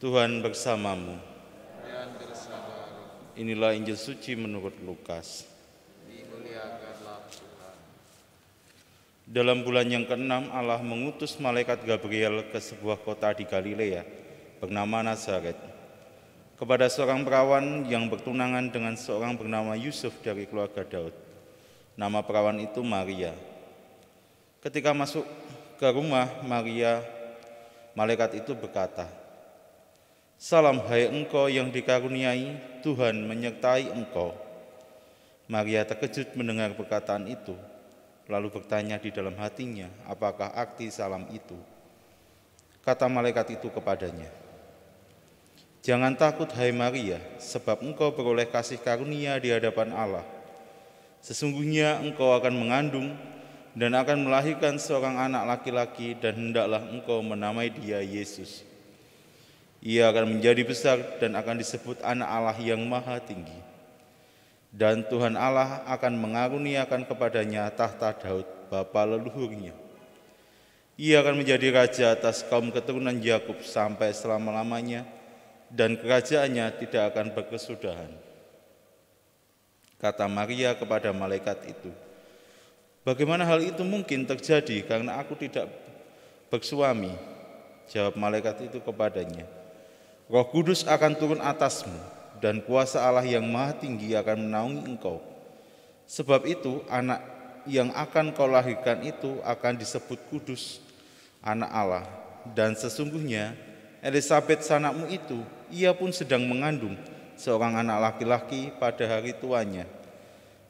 Tuhan bersamamu. Inilah Injil suci menurut Lukas. Dalam bulan yang keenam Allah mengutus malaikat Gabriel ke sebuah kota di Galilea bernama Nazaret kepada seorang perawan yang bertunangan dengan seorang bernama Yusuf dari keluarga Daud. Nama perawan itu Maria. Ketika masuk ke rumah Maria, malaikat itu berkata, Salam hai engkau yang dikaruniai, Tuhan menyertai engkau. Maria terkejut mendengar perkataan itu, lalu bertanya di dalam hatinya, apakah arti salam itu? Kata malaikat itu kepadanya, Jangan takut hai Maria, sebab engkau beroleh kasih karunia di hadapan Allah. Sesungguhnya engkau akan mengandung dan akan melahirkan seorang anak laki-laki dan hendaklah engkau menamai dia Yesus. Ia akan menjadi besar dan akan disebut anak Allah yang maha tinggi. Dan Tuhan Allah akan mengaruniakan kepadanya tahta Daud, bapa leluhurnya. Ia akan menjadi raja atas kaum keturunan Yakub sampai selama-lamanya, dan kerajaannya tidak akan berkesudahan. Kata Maria kepada malaikat itu, Bagaimana hal itu mungkin terjadi karena aku tidak bersuami? Jawab malaikat itu kepadanya, Roh Kudus akan turun atasmu dan kuasa Allah yang maha tinggi akan menaungi engkau. Sebab itu anak yang akan kau lahirkan itu akan disebut kudus, anak Allah. Dan sesungguhnya Elizabeth sanakmu itu, ia pun sedang mengandung seorang anak laki-laki pada hari tuanya.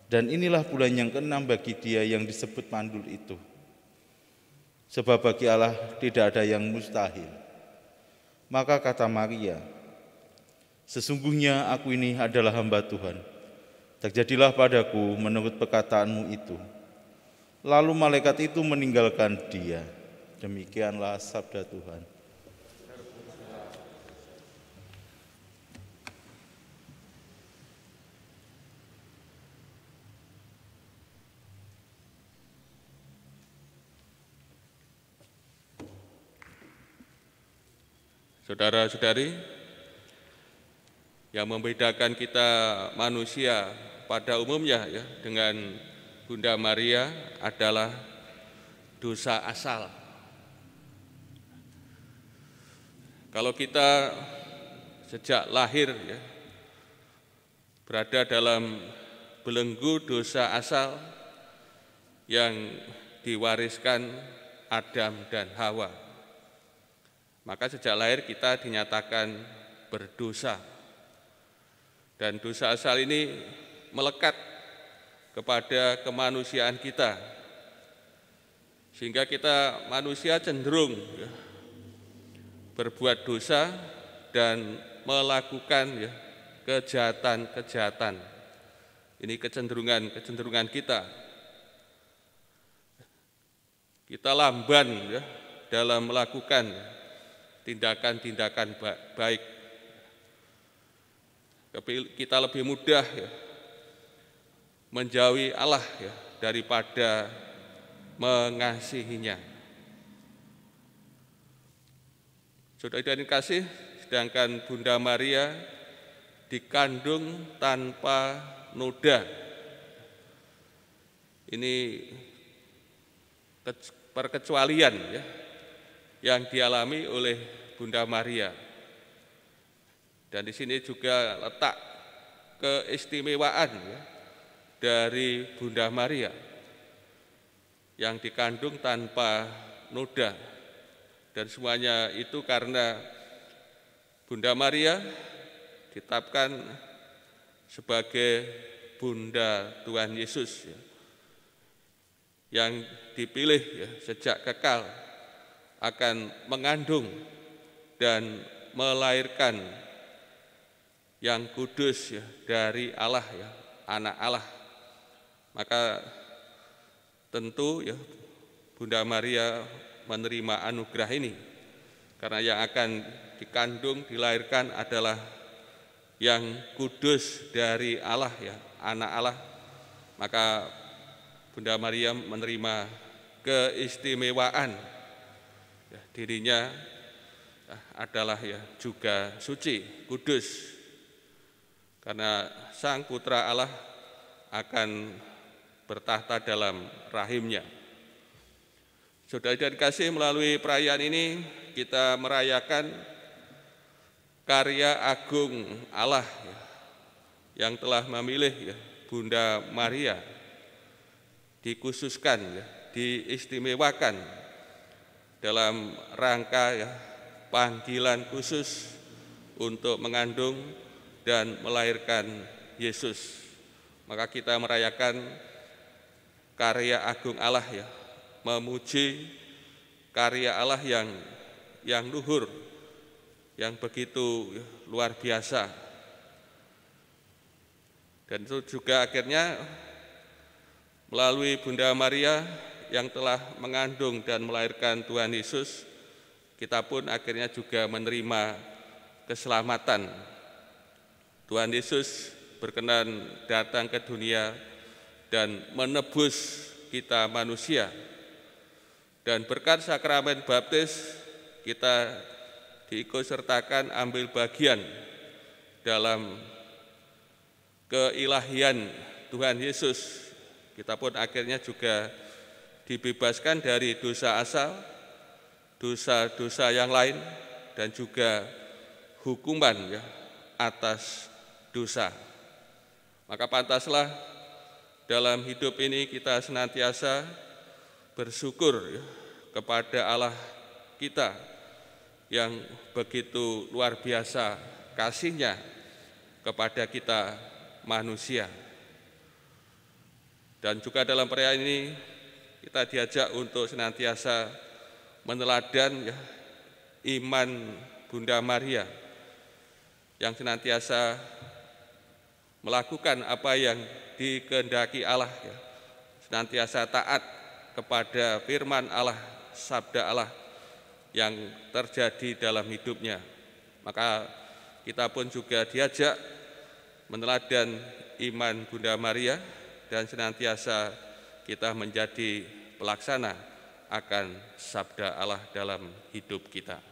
Dan inilah bulan yang keenam bagi dia yang disebut mandul itu. Sebab bagi Allah tidak ada yang mustahil. Maka kata Maria, Sesungguhnya aku ini adalah hamba Tuhan. Terjadilah padaku menurut perkataanmu itu. Lalu malaikat itu meninggalkan dia. Demikianlah sabda Tuhan. Saudara-saudari, yang membedakan kita manusia pada umumnya ya dengan Bunda Maria adalah dosa asal. Kalau kita sejak lahir ya berada dalam belenggu dosa asal yang diwariskan Adam dan Hawa. Maka sejak lahir kita dinyatakan berdosa. Dan dosa asal ini melekat kepada kemanusiaan kita. Sehingga kita manusia cenderung ya, berbuat dosa dan melakukan ya, kejahatan-kejahatan. Ini kecenderungan-kecenderungan kita. Kita lamban ya, dalam melakukan tindakan-tindakan baik. tapi Kita lebih mudah ya, menjauhi Allah ya, daripada mengasihinya. Sudah dan kasih, sedangkan Bunda Maria dikandung tanpa noda. Ini perkecualian ya, yang dialami oleh Bunda Maria. Dan di sini juga letak keistimewaan ya, dari Bunda Maria yang dikandung tanpa noda. Dan semuanya itu karena Bunda Maria ditetapkan sebagai Bunda Tuhan Yesus ya, yang dipilih ya, sejak kekal akan mengandung dan melahirkan yang kudus ya dari Allah ya, anak Allah. Maka tentu ya Bunda Maria menerima anugerah ini karena yang akan dikandung dilahirkan adalah yang kudus dari Allah ya, anak Allah. Maka Bunda Maria menerima keistimewaan dirinya ah, adalah ya juga suci, kudus. Karena Sang Putra Allah akan bertahta dalam rahimnya. Saudara dan kasih melalui perayaan ini kita merayakan karya agung Allah ya, yang telah memilih ya, Bunda Maria dikhususkan ya, diistimewakan dalam rangka ya, panggilan khusus untuk mengandung dan melahirkan Yesus. Maka kita merayakan karya agung Allah ya, memuji karya Allah yang yang luhur, yang begitu ya, luar biasa. Dan itu juga akhirnya melalui Bunda Maria yang telah mengandung dan melahirkan Tuhan Yesus, kita pun akhirnya juga menerima keselamatan. Tuhan Yesus berkenan datang ke dunia dan menebus kita manusia. Dan berkat sakramen baptis, kita diikutsertakan ambil bagian dalam keilahian Tuhan Yesus. Kita pun akhirnya juga dibebaskan dari dosa asal, dosa-dosa yang lain, dan juga hukuman ya, atas dosa. Maka pantaslah dalam hidup ini kita senantiasa bersyukur ya, kepada Allah kita yang begitu luar biasa kasihnya kepada kita manusia. Dan juga dalam perayaan ini kita diajak untuk senantiasa meneladan ya, iman Bunda Maria yang senantiasa melakukan apa yang dikehendaki Allah, ya. senantiasa taat kepada firman Allah, sabda Allah yang terjadi dalam hidupnya. Maka kita pun juga diajak meneladan iman Bunda Maria dan senantiasa kita menjadi pelaksana akan sabda Allah dalam hidup kita.